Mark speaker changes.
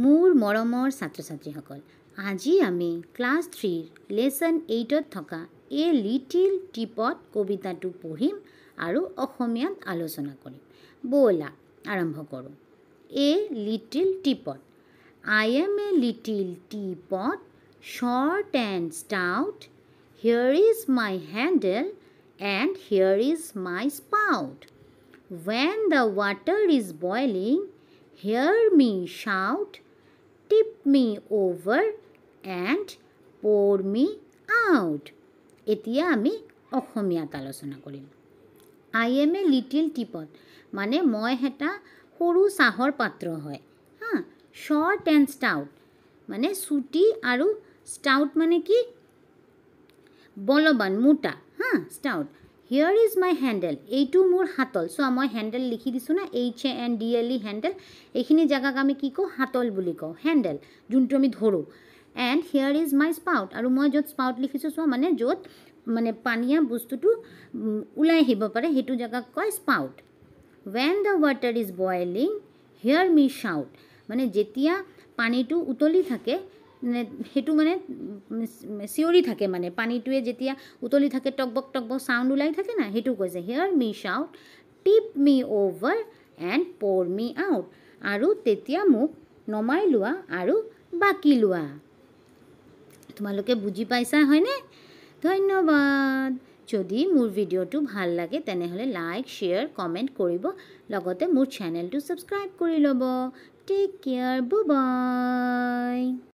Speaker 1: মোৰ মৰমৰ ছাত্ৰ ছাত্ৰীসকল আজি আমি ক্লাছ থ্ৰীৰ লেচন এইটত থকা এ লিটিল টিপত কবিতাটো পঢ়িম আৰু অসমীয়াত আলোচনা কৰিম ব'লা আৰম্ভ কৰোঁ a little teapot I am a little teapot short and stout here is my handle and here is my spout when the water is boiling hear me shout tip me over and pour me out. এতিয়া আমি অসমীয়াত আলোচনা কৰিম I am a little teapot মানে মই এটা সৰু চাহৰ পাত্ৰ হয় হা শ্বৰ্ট এণ্ড ষ্টাউট মানে চুটি আৰু ষ্টাউট মানে কি বলৱান মোটা হা stout here is my handle এইটো মোৰ হাতল চোৱা মই হেণ্ডেল লিখি দিছোঁ না H A N D L E handle এইখিনি জেগাক আমি কি কওঁ হাতল বুলি কওঁ হেণ্ডেল যোনটো আমি ধৰোঁ and here is my spout আৰু মই য'ত স্পাউট লিখিছোঁ চোৱা মানে য'ত মানে পানীয়া বস্তুটো ওলাই আহিব পাৰে সেইটো জেগাক কয় spout when the water is boiling hear me shout মানে যেতিয়া পানীটো উতলি থাকে সেইটো মানে চিঞৰি থাকে মানে পানীটোৱে যেতিয়া উতলি থাকে টকবক টকবক চাউণ্ড ওলাই থাকে না সেইটো কৈছে hear me shout tip me over and pour me out আৰু তেতিয়া মোক নমাই লোৱা আৰু বাকী লোৱা তোমালোকে বুজি পাইছা হয়নে ধন্যবাদ যদি মোৰ ভিডিঅ'টো ভাল লাগে তেনেহ'লে লাইক শ্বেয়াৰ কমেণ্ট কৰিব লগতে মোৰ চেনেলটো ছাবস্ক্ৰাইব কৰি ল'ব টেক কেয়াৰ বাই